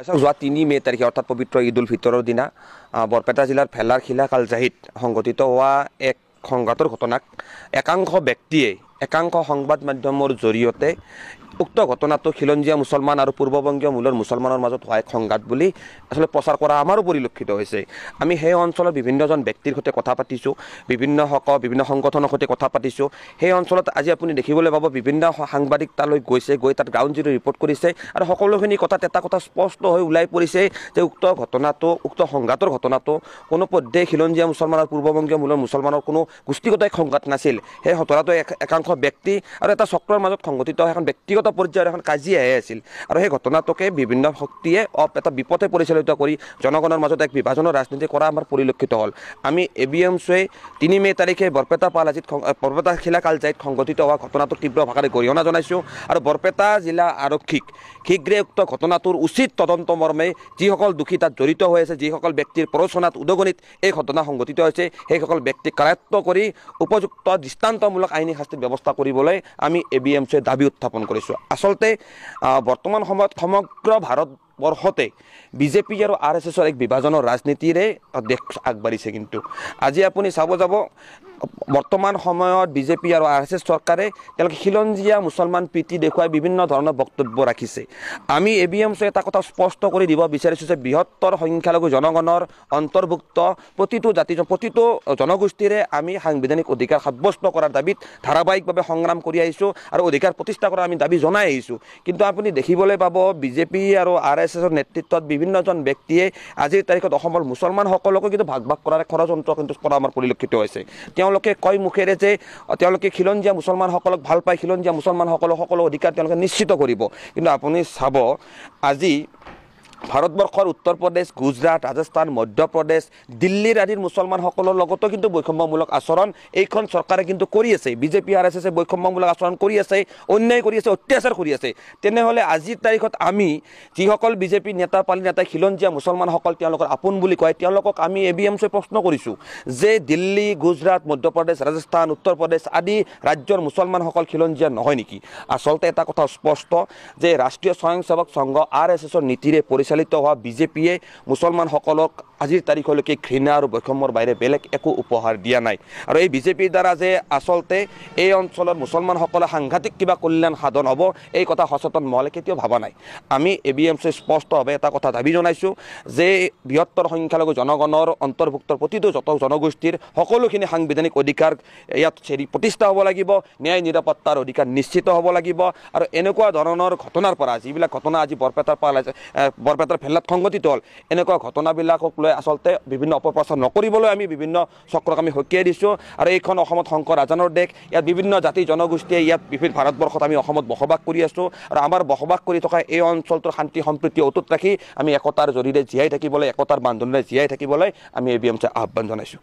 আচ্ছা যোৱা তিনি মে তাৰিখে অৰ্থাৎ পবিত্ৰ ঈদ উল ফিতৰৰ দিনা বৰপেটা জিলাৰ ভেলাৰ কালজাহিত সংঘটিত হোৱা এক সংঘাতৰ ঘটনাক একাংশ ব্যক্তিয়ে একাংশ সংবাদ মাধ্যমৰ জৰিয়তে উক্ত ঘটনাটো খিলঞ্জীয়া মুছলমান আৰু পূৰ্ববংগীয় মূলৰ মুছলমানৰ মাজত হোৱা এক সংঘাত বুলি আচলতে প্ৰচাৰ কৰা আমাৰো পৰিলক্ষিত হৈছে আমি সেই অঞ্চলৰ বিভিন্নজন ব্যক্তিৰ সৈতে কথা পাতিছোঁ বিভিন্ন সক বিভিন্ন সংগঠনৰ সৈতে কথা পাতিছোঁ সেই অঞ্চলত আজি আপুনি দেখিবলৈ পাব বিভিন্ন সাংবাদিক তালৈ গৈছে গৈ তাত গ্ৰাউণ্ড জিৰ' ৰিপৰ্ট কৰিছে আৰু সকলোখিনি কথাত এটা কথা স্পষ্ট হৈ ওলাই পৰিছে যে উক্ত ঘটনাটো উক্ত সংঘাতৰ ঘটনাটো কোনো পধ্যে খিলঞ্জীয়া মুছলমান আৰু পূৰ্ববংগীয় মূলৰ মুছলমানৰ কোনো গোষ্ঠীগত এক সংঘাত নাছিল সেই ঘটনাটো একাংশ অংশ ব্যক্তি আৰু এটা চক্ৰৰ মাজত সংঘটিত এখন ব্যক্তিগত পৰ্যায়ৰ এখন কাজিয়াহে আছিল আৰু সেই ঘটনাটোকে বিভিন্ন শক্তিয়ে অপ এটা বিপথে পৰিচালিত কৰি জনগণৰ মাজত এক বিভাজনৰ ৰাজনীতি কৰা আমাৰ পৰিলক্ষিত হ'ল আমি এ বি এম চুৱে তিনি মে' তাৰিখে বৰপেটা পালাজিত বৰপেটা খিলা কালজাইত সংঘটিত হোৱা ঘটনাটোক ভাষাৰে গৰিহণা জনাইছোঁ আৰু বৰপেটা জিলা আৰক্ষীক শীঘ্ৰে উক্ত ঘটনাটোৰ উচিত তদন্ত মৰ্মে যিসকল দোষী তাত জড়িত হৈ আছে যিসকল ব্যক্তিৰ প্ৰৰোচনাত উদগণিত এই ঘটনা সংঘটিত হৈছে সেইসকল ব্যক্তিক কাৰায়ত্ব কৰি উপযুক্ত দৃষ্টান্তমূলক আইনী শাস্তিৰ ব্যৱস্থা ব্যৱস্থা কৰিবলৈ আমি এ বি এম চিয়ে দাবী উত্থাপন কৰিছোঁ আচলতে বৰ্তমান সময়ত সমগ্ৰ ভাৰতবৰ্ষতে বিজেপি আৰু আৰ এছ এছৰ এক বিভাজনৰ ৰাজনীতিৰে দেশ আগবাঢ়িছে কিন্তু আজি আপুনি চাব যাব বৰ্তমান সময়ত বিজেপি আৰু আৰ এছ এছ চৰকাৰে তেওঁলোকে খিলঞ্জীয়া মুছলমান প্ৰীতি দেখুৱাই বিভিন্ন ধৰণৰ বক্তব্য ৰাখিছে আমি এ বি এম এমছে এটা কথা স্পষ্ট কৰি দিব বিচাৰিছোঁ যে বৃহত্তৰ সংখ্যালঘু জনগণৰ অন্তৰ্ভুক্ত প্ৰতিটো জাতি প্ৰতিটো জনগোষ্ঠীৰে আমি সাংবিধানিক অধিকাৰ সাব্যস্ত কৰাৰ দাবীত ধাৰাবাহিকভাৱে সংগ্ৰাম কৰি আহিছোঁ আৰু অধিকাৰ প্ৰতিষ্ঠা কৰাৰ আমি দাবী জনাই আহিছোঁ কিন্তু আপুনি দেখিবলৈ পাব বিজেপি আৰু আৰ এছ এছৰ নেতৃত্বত বিভিন্নজন ব্যক্তিয়ে আজিৰ তাৰিখত অসমৰ মুছলমানসকলকো কিন্তু ভাগ ভাগ কৰাৰ ষড়যন্ত্ৰ কিন্তু কৰা আমাৰ পৰিলক্ষিত হৈছে তেওঁ তেওঁলোকে কয় মুখেৰে যে তেওঁলোকে খিলঞ্জীয়া মুছলমানসকলক ভাল পায় খিলঞ্জীয়া মুছলমানসকলৰ সকলো অধিকাৰ তেওঁলোকে নিশ্চিত কৰিব কিন্তু আপুনি চাব আজি ভাৰতবৰ্ষৰ উত্তৰ প্ৰদেশ গুজৰাট ৰাজস্থান মধ্যপ্ৰদেশ দিল্লীৰ আদিৰ মুছলমানসকলৰ লগতো কিন্তু বৈষম্যমূলক আচৰণ এইখন চৰকাৰে কিন্তু কৰি আছে B J P R S এছে বৈষম্যমূলক আচৰণ কৰি আছে অন্যায় কৰি আছে অত্যাচাৰ কৰি আছে তেনেহ'লে আজিৰ তাৰিখত আমি যিসকল বি জে পি নেতা পালি নেতা খিলঞ্জীয়া মুছলমানসকল তেওঁলোকৰ আপোন বুলি কয় তেওঁলোকক আমি এ বি এম চিয়ে প্ৰশ্ন কৰিছোঁ যে দিল্লী গুজৰাট মধ্যপ্ৰদেশ ৰাজস্থান উত্তৰ প্ৰদেশ আদি ৰাজ্যৰ মুছলমানসকল খিলঞ্জীয়া নহয় নেকি আচলতে এটা কথা স্পষ্ট যে ৰাষ্ট্ৰীয় স্বয়ংসেৱক সংঘ আৰ এছ এছৰ নীতিৰে পৰিচালিত পৰিচালিত হোৱা বিজেপিয়ে মুছলমানসকলক আজিৰ তাৰিখলৈকে ঘৃণা আৰু বৈষম্যৰ বাহিৰে বেলেগ একো উপহাৰ দিয়া নাই আৰু এই বিজেপিৰ দ্বাৰা যে আচলতে এই অঞ্চলৰ মুছলমানসকলে সাংঘাতিক কিবা কল্যাণ সাধন হ'ব এই কথা সচেতন মহলে কেতিয়াও ভবা নাই আমি এ বি এম চি স্পষ্টভাৱে এটা কথা দাবী জনাইছোঁ যে বৃহত্তৰ সংখ্যালঘু জনগণৰ অন্তৰ্ভুক্ত প্ৰতিটো যত জনগোষ্ঠীৰ সকলোখিনি সাংবিধানিক অধিকাৰ ইয়াত হেৰি প্ৰতিষ্ঠা হ'ব লাগিব ন্যায় নিৰাপত্তাৰ অধিকাৰ নিশ্চিত হ'ব লাগিব আৰু এনেকুৱা ধৰণৰ ঘটনাৰ পৰা যিবিলাক ঘটনা আজি বৰপেটাৰ পৰা বৰপেটাৰ ফেলাত সংঘটিত হ'ল এনেকুৱা ঘটনাবিলাকক কৰিবলৈ আচলতে বিভিন্ন অপপ্ৰচাৰ নকৰিবলৈ আমি বিভিন্ন চক্ৰক আমি সকীয়াই দিছোঁ আৰু এইখন অসমত শংকৰ আজানৰ দেশ ইয়াত বিভিন্ন জাতি জনগোষ্ঠীয়ে ইয়াত বিভিন্ন ভাৰতবৰ্ষত আমি অসমত বসবাস কৰি আছোঁ আৰু আমাৰ বসবাস কৰি থকা এই অঞ্চলটোৰ শান্তি সম্প্ৰীতি অটুট ৰাখি আমি একতাৰ জৰিয়তে জীয়াই থাকিবলৈ একতাৰ বান্ধোনেৰে জীয়াই থাকিবলৈ আমি এই বি এম চি আহ্বান জনাইছোঁ